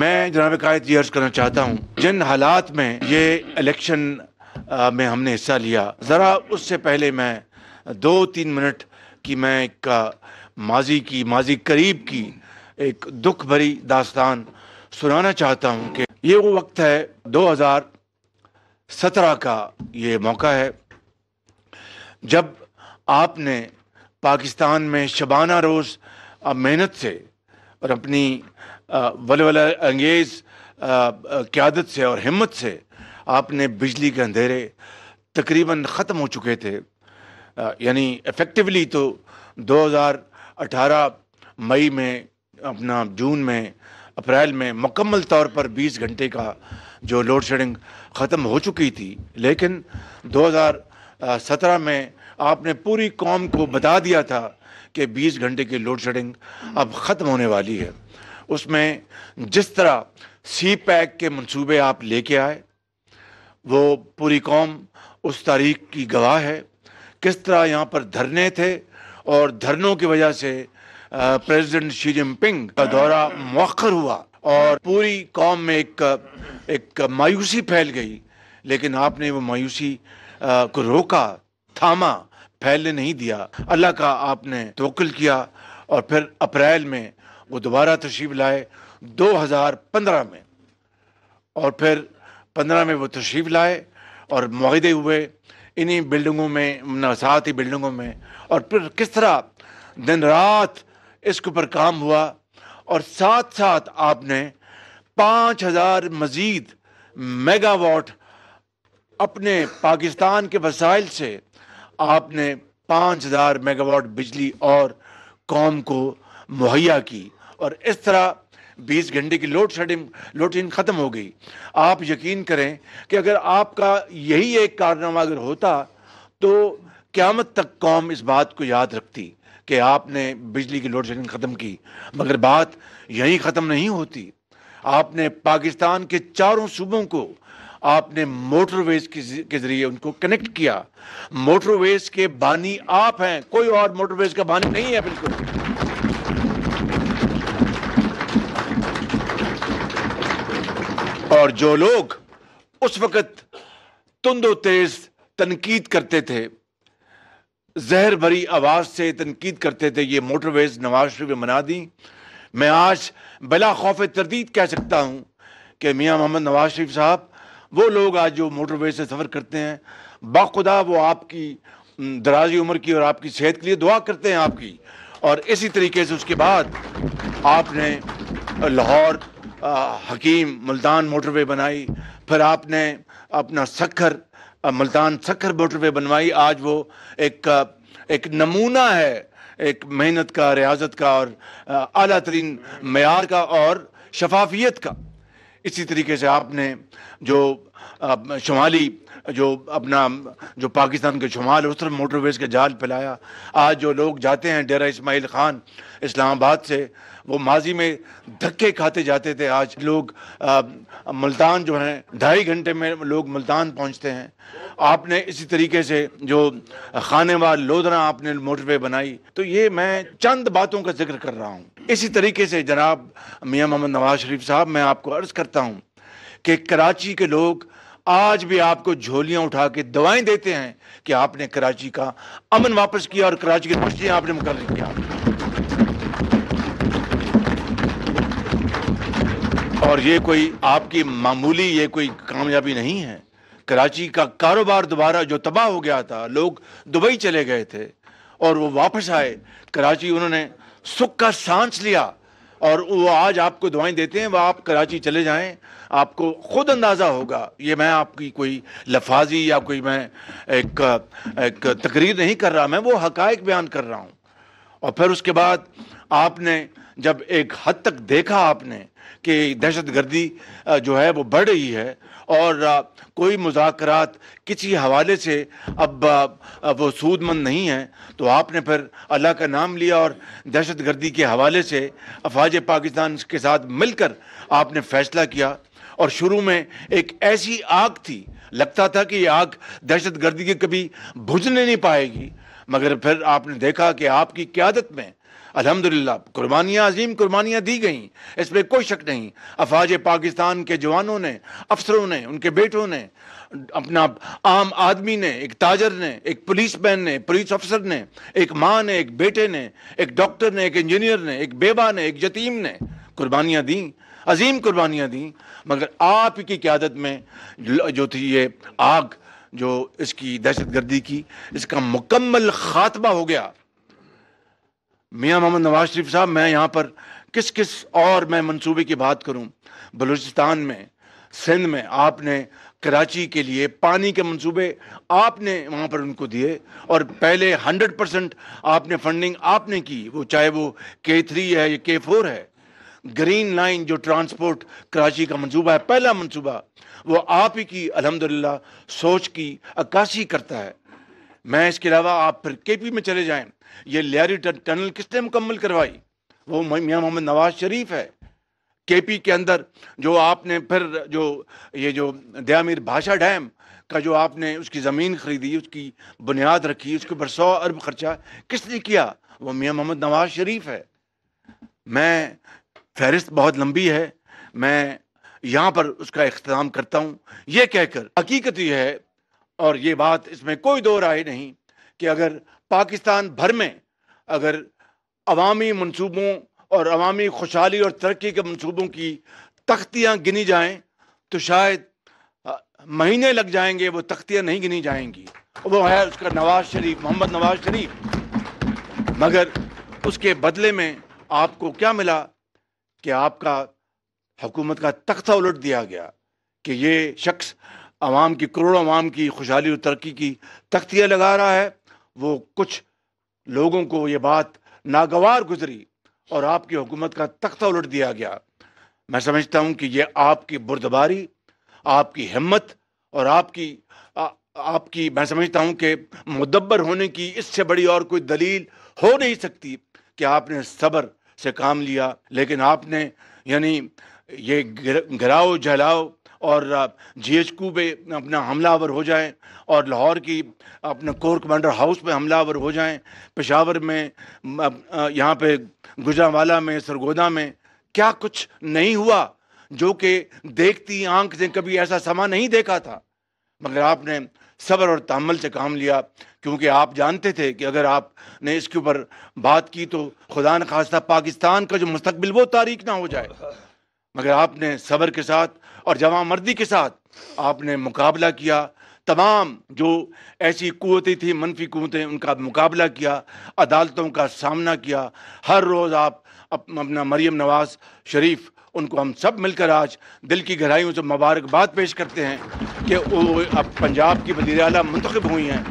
मैं जनाब कायद ये अर्ज करना चाहता हूँ जिन हालात में ये इलेक्शन में हमने हिस्सा लिया ज़रा उससे पहले मैं दो तीन मिनट की मैं एक माजी की माजी करीब की एक दुख भरी दास्तान सुनाना चाहता हूँ कि ये वो वक्त है 2017 का ये मौका है जब आपने पाकिस्तान में शबाना रोज़ मेहनत से और अपनी वलवला अंगेज़ क़्यादत से और हिम्मत से आपने बिजली के अंधेरे तकरीबन ख़त्म हो चुके थे यानी इफ़ेक्टिवली तो 2018 मई में अपना जून में अप्रैल में मुकम्मल तौर पर 20 घंटे का जो लोड शेडिंग ख़त्म हो चुकी थी लेकिन 2017 में आपने पूरी कौम को बता दिया था कि 20 घंटे की लोड शेडिंग अब ख़त्म होने वाली है उसमें जिस तरह सी पैक के मंसूबे आप लेके आए वो पूरी कौम उस तारीख की गवाह है किस तरह यहाँ पर धरने थे और धरनों की वजह से प्रेसिडेंट शी जिनपिंग का दौरा मौखर हुआ और पूरी कौम में एक एक मायूसी फैल गई लेकिन आपने वो मायूसी को रोका थामा फैलने नहीं दिया अल्लाह का आपने तोकल किया और फिर अप्रैल में वो दोबारा तशरीफ़ लाए 2015 में और फिर 15 में वो तशरीफ़ लाए और माहदे हुए इन्हीं बिल्डिंगों में साथ बिल्डिंगों में और फिर किस तरह दिन रात इसके ऊपर काम हुआ और साथ साथ आपने पाँच हज़ार मज़ीद मेगावाट अपने पाकिस्तान के वसाइल से आपने पाँच हज़ार मेगावाट बिजली और कौम को मुहैया की और इस तरह 20 घंटे की लोड शेडिंग शेडिंग ख़त्म हो गई आप यकीन करें कि अगर आपका यही एक कारनामा अगर होता तो क़्यामत तक कौम इस बात को याद रखती कि आपने बिजली की लोड शेडिंग ख़त्म की मगर बात यहीं ख़त्म नहीं होती आपने पाकिस्तान के चारों सूबों को आपने मोटरवेज के ज़रिए उनको कनेक्ट किया मोटरवेज के बानी आप हैं कोई और मोटरवेज का बानी नहीं है बिल्कुल और जो लोग उस वक़्त तुंदो तेज तनकीद करते थे जहर भरी आवाज़ से तनकीद करते थे ये मोटरवेज नवाज शरीफ ने मना दी मैं आज बला खौफ तरदीद कह सकता हूँ कि मियाँ मोहम्मद नवाज शरीफ साहब वो लोग आज जो मोटरवेज से सफ़र करते हैं बाखुदा वो आपकी दराजी उम्र की और आपकी सेहत के लिए दुआ करते हैं आपकी और इसी तरीके से उसके बाद आपने लाहौर आ, हकीम मुल्तान मोटरवे बनाई फिर आपने अपना सखर मुल्तान सखर मोटरवे बनवाई आज वो एक एक नमूना है एक मेहनत का रियाजत का और अली तरीन मैार का और शफाफियत का इसी तरीके से आपने जो शुमाली जो अपना जो पाकिस्तान के शुमाल उस तरफ मोटरवेज का जाल फैलाया आज जो लोग जाते हैं डेरा इसमाइल ख़ान इस्लामाबाद से वो माजी में धक्के खाते जाते थे आज लोग आ, मुल्तान जो हैं ढाई घंटे में लोग मुल्तान पहुंचते हैं आपने इसी तरीके से जो खाने वाल लोधरा आपने मोटरवे बनाई तो ये मैं चंद बातों का जिक्र कर रहा हूँ इसी तरीके से जनाब मियाँ मोहम्मद नवाज शरीफ साहब मैं आपको अर्ज़ करता हूँ कि कराची के लोग आज भी आपको झोलियाँ उठा के दवाएँ देते हैं कि आपने कराची का अमन वापस किया और कराची की मछलियाँ आपने मुकर किया और ये कोई आपकी मामूली ये कोई कामयाबी नहीं है कराची का कारोबार दोबारा जो तबाह हो गया था लोग दुबई चले गए थे और वो वापस आए कराची उन्होंने सुख का सांस लिया और वो आज आपको दुआएं देते हैं वह आप कराची चले जाएं आपको खुद अंदाज़ा होगा ये मैं आपकी कोई लफाजी या कोई मैं एक, एक तकरीर नहीं कर रहा मैं वो हक बयान कर रहा हूँ और फिर उसके बाद आपने जब एक हद तक देखा आपने कि दहशत गर्दी जो है वो बढ़ रही है और कोई मुजात किसी हवाले से अब वो सूदमंद नहीं है तो आपने फिर अल्लाह का नाम लिया और दहशत गर्दी के हवाले से अफवाज पाकिस्तान के साथ मिलकर आपने फ़ैसला किया और शुरू में एक ऐसी आग थी लगता था कि ये आग दहशत गर्दी की कभी भुजने नहीं पाएगी मगर फिर आपने देखा कि आपकी क्यादत में अल्हम्दुलिल्लाह कुर्बानियाँ अजीम कुर्बानियाँ दी गई इसमें कोई शक नहीं अफवाज पाकिस्तान के जवानों ने अफसरों ने उनके बेटों ने अपना आम आदमी ने एक ताजर ने एक पुलिस मैन ने पुलिस अफसर ने एक माँ ने एक बेटे ने एक डॉक्टर ने एक इंजीनियर ने एक बेबा ने एक यतीम ने कुर्बानियाँ दी अजीम कुर्बानियाँ दी मगर आप की क्यादत में जो थी ये आग जो इसकी दहशत गर्दी की इसका मुकम्मल ख़ात्मा हो गया मियाँ मोहम्मद नवाज शरीफ साहब मैं यहाँ पर किस किस और मैं मंसूबे की बात करूँ बलूचिस्तान में सिंध में आपने कराची के लिए पानी के मंसूबे आपने वहाँ पर उनको दिए और पहले 100 परसेंट आपने फंडिंग आपने की वो चाहे वो के थ्री है या के फोर है ग्रीन लाइन जो ट्रांसपोर्ट कराची का मंसूबा है पहला मंसूबा वो आप ही की अलहमदिल्ला सोच की अक्कासी करता है मैं इसके अलावा आप फिर के पी में चले जाएं ये लियारी टनल किसने मुकम्मल करवाई वो मियाँ मोहम्मद नवाज शरीफ है के पी के अंदर जो आपने फिर जो ये जो दयामिर भाषा डैम का जो आपने उसकी ज़मीन खरीदी उसकी बुनियाद रखी उसके ऊपर सौ अरब खर्चा किसने किया वो मियाँ मोहम्मद नवाज शरीफ है मैं फहरिस्त बहुत लंबी है मैं यहाँ पर उसका अख्ताम करता हूँ ये कहकर हकीकत यह है और ये बात इसमें कोई दो राय नहीं कि अगर पाकिस्तान भर में अगर अवामी मनसूबों और अवामी खुशहाली और तरक्की के मनसूबों की तख्तियाँ गिनी जाएँ तो शायद महीने लग जाएंगे वो तख्तियाँ नहीं गिनी जाएंगी वो है उसका नवाज शरीफ मोहम्मद नवाज शरीफ मगर उसके बदले में आपको क्या मिला कि आपका हुकूमत का तख्ता उलट दिया गया कि ये शख्स आवाम की करोड़ों आवाम की खुशहाली और तरक्की की तख्तियाँ लगा रहा है वो कुछ लोगों को ये बात नागवार गुजरी और आपकी हुकूमत का तख्ता उलट दिया गया मैं समझता हूँ कि ये आपकी बुरदबारी आपकी हिम्मत और आपकी आ, आपकी मैं समझता हूँ कि मुदब्बर होने की इससे बड़ी और कोई दलील हो नहीं सकती कि आपने सब्र से काम लिया लेकिन आपने यानी ये गिराओ जलाओ और जी एच क्यू पे अपना हमलावर हो जाएं और लाहौर की अपना कोर कमांडर हाउस पे हमलावर हो जाएं पेशावर में यहाँ पे गुजरावाला में सरगोदा में क्या कुछ नहीं हुआ जो कि देखती आंख से कभी ऐसा समा नहीं देखा था मगर आपने सब्र और तहमल से काम लिया क्योंकि आप जानते थे कि अगर आपने इसके ऊपर बात की तो खुदा न खास्ता पाकिस्तान का जो मुस्तबिल वो तारीख ना हो जाए मगर आपने सबर के साथ और जवा मर्दी के साथ आपने मुकाबला किया तमाम जो ऐसी कुतें थी मनफी कुतें उनका मुकाबला किया अदालतों का सामना किया हर रोज़ आप अपना मरीम नवाज शरीफ उनको हम सब मिलकर आज दिल की गहराइयों से मुबारकबाद पेश करते हैं कि वो अब पंजाब की वजी अला मंतखब हुई हैं